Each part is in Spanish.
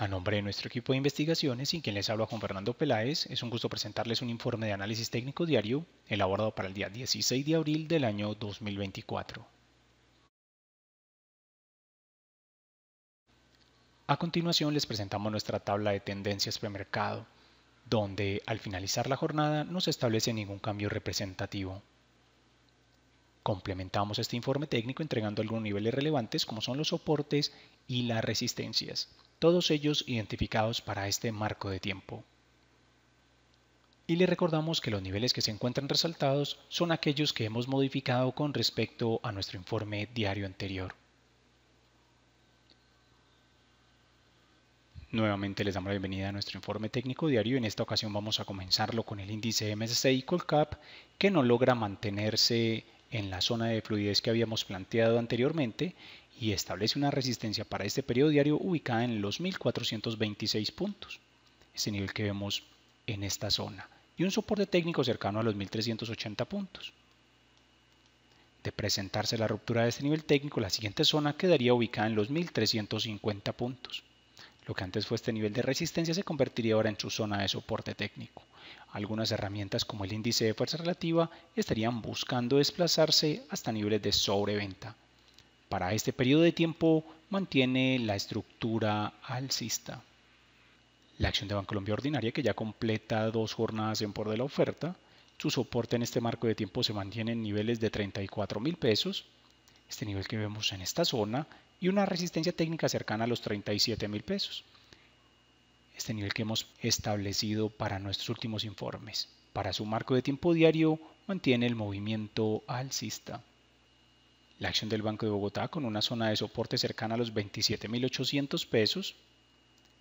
A nombre de nuestro equipo de investigaciones y quien les habla con Fernando Peláez, es un gusto presentarles un informe de análisis técnico diario elaborado para el día 16 de abril del año 2024. A continuación les presentamos nuestra tabla de tendencias premercado, donde al finalizar la jornada no se establece ningún cambio representativo. Complementamos este informe técnico entregando algunos niveles relevantes como son los soportes y las resistencias todos ellos identificados para este marco de tiempo. Y le recordamos que los niveles que se encuentran resaltados son aquellos que hemos modificado con respecto a nuestro informe diario anterior. Nuevamente les damos la bienvenida a nuestro informe técnico diario. En esta ocasión vamos a comenzarlo con el índice MSCI Colcap que no logra mantenerse en la zona de fluidez que habíamos planteado anteriormente y establece una resistencia para este periodo diario ubicada en los 1426 puntos, ese nivel que vemos en esta zona, y un soporte técnico cercano a los 1380 puntos. De presentarse la ruptura de este nivel técnico, la siguiente zona quedaría ubicada en los 1350 puntos. Lo que antes fue este nivel de resistencia se convertiría ahora en su zona de soporte técnico. Algunas herramientas como el índice de fuerza relativa estarían buscando desplazarse hasta niveles de sobreventa para este periodo de tiempo mantiene la estructura alcista. La acción de Bancolombia Ordinaria, que ya completa dos jornadas en por de la oferta, su soporte en este marco de tiempo se mantiene en niveles de 34 mil pesos, este nivel que vemos en esta zona, y una resistencia técnica cercana a los 37 mil pesos, este nivel que hemos establecido para nuestros últimos informes. Para su marco de tiempo diario mantiene el movimiento alcista. La acción del Banco de Bogotá con una zona de soporte cercana a los 27.800 pesos,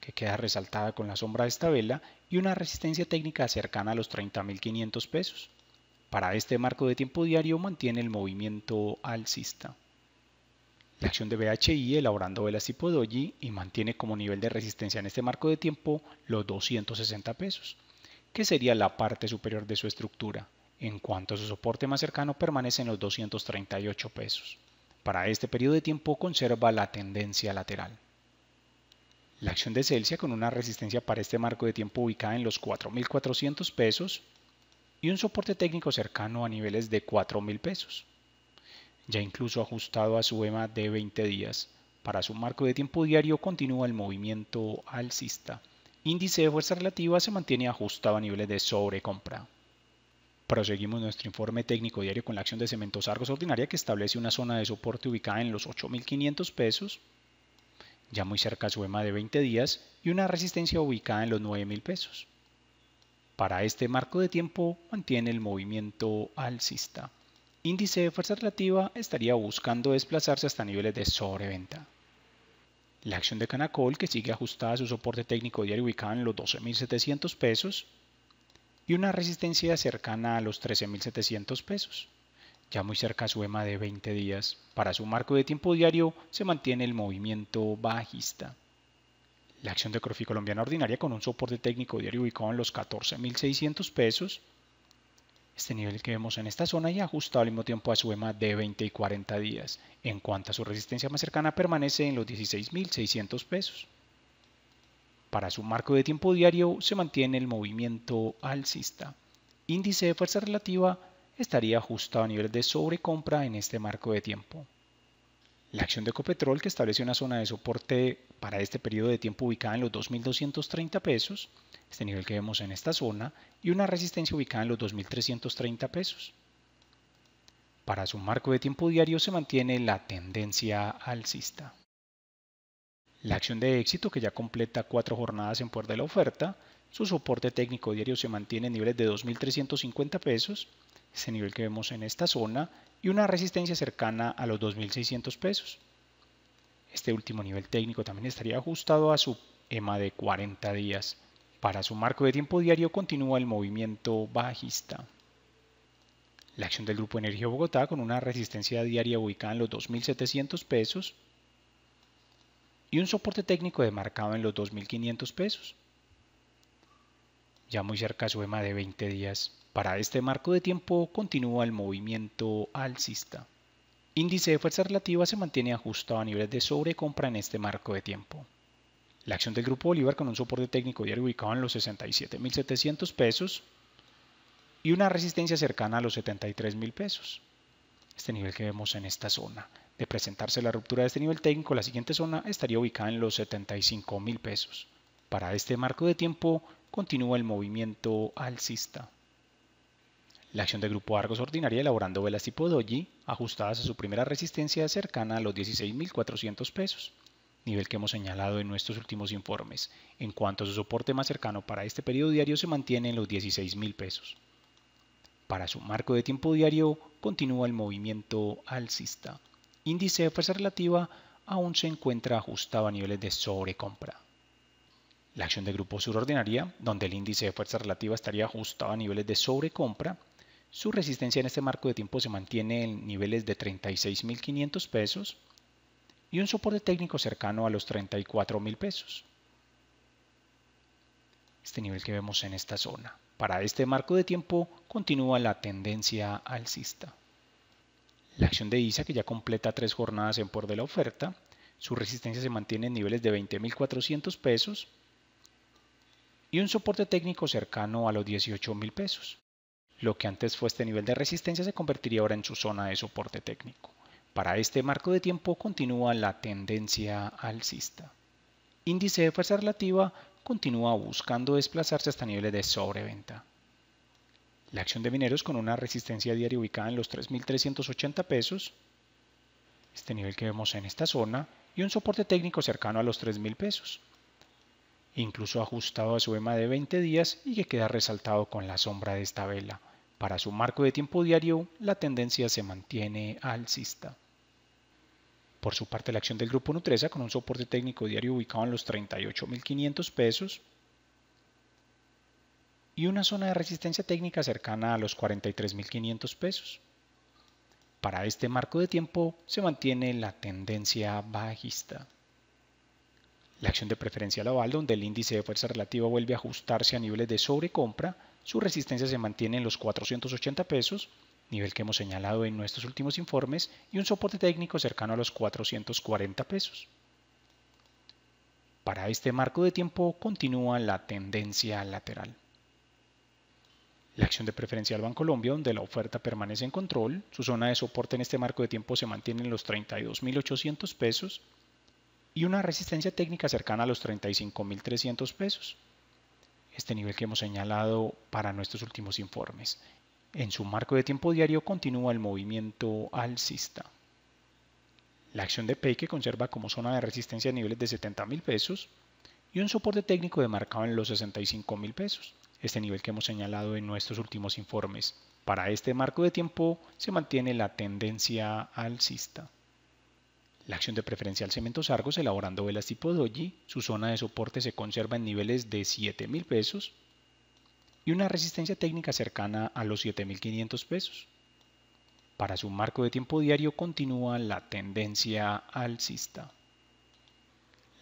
que queda resaltada con la sombra de esta vela, y una resistencia técnica cercana a los 30.500 pesos. Para este marco de tiempo diario mantiene el movimiento alcista. La acción de BHI elaborando velas tipo doji y mantiene como nivel de resistencia en este marco de tiempo los 260 pesos, que sería la parte superior de su estructura. En cuanto a su soporte más cercano permanece en los 238 pesos. Para este periodo de tiempo conserva la tendencia lateral. La acción de Celsius con una resistencia para este marco de tiempo ubicada en los 4.400 pesos y un soporte técnico cercano a niveles de 4.000 pesos, ya incluso ajustado a su EMA de 20 días. Para su marco de tiempo diario continúa el movimiento alcista. Índice de fuerza relativa se mantiene ajustado a niveles de sobrecompra. Proseguimos nuestro informe técnico diario con la acción de Cementos Argos Ordinaria que establece una zona de soporte ubicada en los 8.500 pesos, ya muy cerca a su EMA de 20 días, y una resistencia ubicada en los 9.000 pesos. Para este marco de tiempo mantiene el movimiento alcista. Índice de fuerza relativa estaría buscando desplazarse hasta niveles de sobreventa. La acción de Canacol, que sigue ajustada a su soporte técnico diario ubicado en los 12.700 pesos, y una resistencia cercana a los 13.700 pesos. Ya muy cerca a su EMA de 20 días, para su marco de tiempo diario se mantiene el movimiento bajista. La acción de CROFI Colombiana Ordinaria con un soporte técnico diario ubicado en los 14.600 pesos. Este nivel que vemos en esta zona ya ajustado al mismo tiempo a su EMA de 20 y 40 días, en cuanto a su resistencia más cercana permanece en los 16.600 pesos. Para su marco de tiempo diario se mantiene el movimiento alcista. Índice de fuerza relativa estaría ajustado a nivel de sobrecompra en este marco de tiempo. La acción de Ecopetrol, que establece una zona de soporte para este periodo de tiempo ubicada en los 2.230 pesos, este nivel que vemos en esta zona, y una resistencia ubicada en los 2.330 pesos. Para su marco de tiempo diario se mantiene la tendencia alcista la acción de éxito que ya completa cuatro jornadas en puerta de la oferta, su soporte técnico diario se mantiene en niveles de 2.350 pesos, ese nivel que vemos en esta zona, y una resistencia cercana a los 2.600 pesos. Este último nivel técnico también estaría ajustado a su EMA de 40 días. Para su marco de tiempo diario continúa el movimiento bajista. La acción del Grupo Energía Bogotá con una resistencia diaria ubicada en los 2.700 pesos, y un soporte técnico demarcado en los 2.500 pesos. Ya muy cerca su EMA de 20 días. Para este marco de tiempo continúa el movimiento alcista. Índice de fuerza relativa se mantiene ajustado a niveles de sobrecompra en este marco de tiempo. La acción del Grupo Bolívar con un soporte técnico diario ubicado en los 67.700 pesos y una resistencia cercana a los 73.000 pesos. Este nivel que vemos en esta zona. De presentarse la ruptura de este nivel técnico, la siguiente zona estaría ubicada en los 75 mil pesos. Para este marco de tiempo continúa el movimiento alcista. La acción del grupo Argos ordinaria elaborando velas tipo Doji ajustadas a su primera resistencia cercana a los 16.400 pesos, nivel que hemos señalado en nuestros últimos informes. En cuanto a su soporte más cercano para este periodo diario se mantiene en los 16.000 pesos. Para su marco de tiempo diario continúa el movimiento alcista índice de fuerza relativa aún se encuentra ajustado a niveles de sobrecompra. La acción de grupo Surordinaria, donde el índice de fuerza relativa estaría ajustado a niveles de sobrecompra, su resistencia en este marco de tiempo se mantiene en niveles de 36.500 pesos y un soporte técnico cercano a los 34.000 pesos. Este nivel que vemos en esta zona. Para este marco de tiempo continúa la tendencia alcista. La acción de ISA, que ya completa tres jornadas en por de la oferta, su resistencia se mantiene en niveles de 20.400 pesos y un soporte técnico cercano a los 18.000 pesos. Lo que antes fue este nivel de resistencia se convertiría ahora en su zona de soporte técnico. Para este marco de tiempo continúa la tendencia alcista. Índice de fuerza relativa continúa buscando desplazarse hasta niveles de sobreventa. La acción de mineros con una resistencia diaria ubicada en los 3.380 pesos, este nivel que vemos en esta zona, y un soporte técnico cercano a los 3.000 pesos, incluso ajustado a su EMA de 20 días y que queda resaltado con la sombra de esta vela. Para su marco de tiempo diario, la tendencia se mantiene alcista. Por su parte, la acción del grupo Nutresa con un soporte técnico diario ubicado en los 38.500 pesos, y una zona de resistencia técnica cercana a los 43.500 pesos. Para este marco de tiempo se mantiene la tendencia bajista. La acción de preferencia al donde el índice de fuerza relativa vuelve a ajustarse a niveles de sobrecompra, su resistencia se mantiene en los 480 pesos, nivel que hemos señalado en nuestros últimos informes, y un soporte técnico cercano a los 440 pesos. Para este marco de tiempo continúa la tendencia lateral. La acción de preferencial Bancolombia, donde la oferta permanece en control, su zona de soporte en este marco de tiempo se mantiene en los 32.800 pesos y una resistencia técnica cercana a los 35.300 pesos. Este nivel que hemos señalado para nuestros últimos informes. En su marco de tiempo diario continúa el movimiento alcista. La acción de PEI, que conserva como zona de resistencia niveles de 70.000 pesos, y un soporte técnico demarcado en los 65 mil pesos, este nivel que hemos señalado en nuestros últimos informes. Para este marco de tiempo se mantiene la tendencia alcista. La acción de preferencial Cementos Argos elaborando velas tipo doji, su zona de soporte se conserva en niveles de 7 mil pesos y una resistencia técnica cercana a los 7.500 pesos. Para su marco de tiempo diario continúa la tendencia alcista.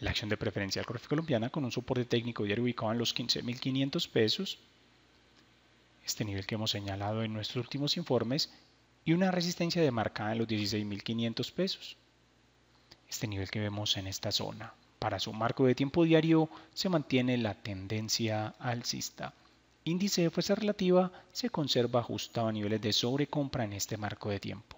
La acción de preferencia colombiana con un soporte técnico diario ubicado en los 15.500 pesos, este nivel que hemos señalado en nuestros últimos informes, y una resistencia demarcada en los 16.500 pesos, este nivel que vemos en esta zona. Para su marco de tiempo diario se mantiene la tendencia alcista. Índice de fuerza relativa se conserva ajustado a niveles de sobrecompra en este marco de tiempo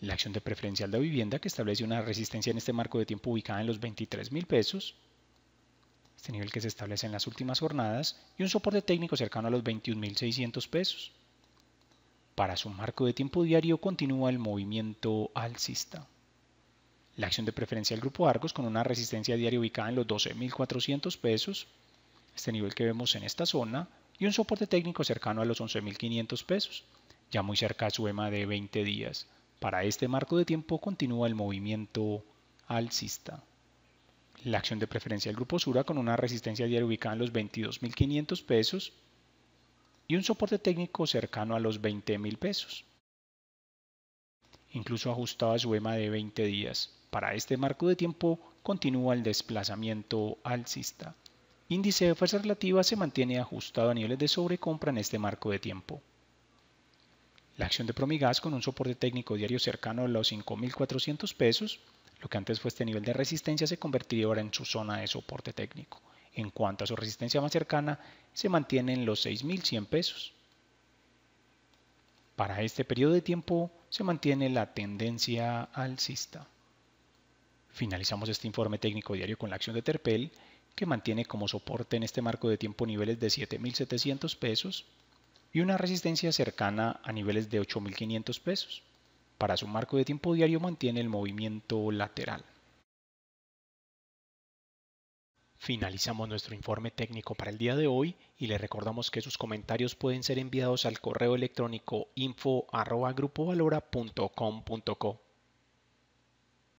la acción de preferencial de vivienda que establece una resistencia en este marco de tiempo ubicada en los 23 mil pesos, este nivel que se establece en las últimas jornadas, y un soporte técnico cercano a los 21.600 pesos. Para su marco de tiempo diario continúa el movimiento alcista. La acción de Preferencial del grupo Argos con una resistencia diaria ubicada en los 12.400 pesos, este nivel que vemos en esta zona, y un soporte técnico cercano a los 11.500 pesos, ya muy cerca a su EMA de 20 días. Para este marco de tiempo continúa el movimiento alcista. La acción de preferencia del grupo Sura con una resistencia diaria ubicada en los 22.500 pesos y un soporte técnico cercano a los 20.000 pesos. Incluso ajustado e a su EMA de 20 días. Para este marco de tiempo continúa el desplazamiento alcista. Índice de fuerza relativa se mantiene ajustado a niveles de sobrecompra en este marco de tiempo. La acción de Promigas con un soporte técnico diario cercano a los 5.400 pesos, lo que antes fue este nivel de resistencia se convertiría ahora en su zona de soporte técnico. En cuanto a su resistencia más cercana, se mantiene en los 6.100 pesos. Para este periodo de tiempo se mantiene la tendencia alcista. Finalizamos este informe técnico diario con la acción de Terpel, que mantiene como soporte en este marco de tiempo niveles de 7.700 pesos, y una resistencia cercana a niveles de 8.500 pesos. Para su marco de tiempo diario mantiene el movimiento lateral. Finalizamos nuestro informe técnico para el día de hoy y le recordamos que sus comentarios pueden ser enviados al correo electrónico info.grupovalora.com.co.